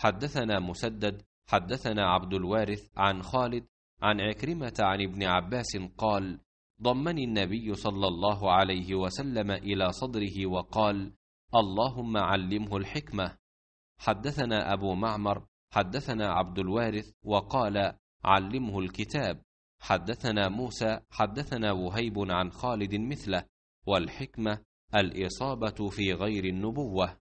حدثنا مسدد حدثنا عبد الوارث عن خالد عن عكرمة عن ابن عباس قال ضمني النبي صلى الله عليه وسلم إلى صدره وقال اللهم علمه الحكمة حدثنا أبو معمر حدثنا عبد الوارث وقال علمه الكتاب حدثنا موسى حدثنا وهيب عن خالد مثله والحكمة الإصابة في غير النبوة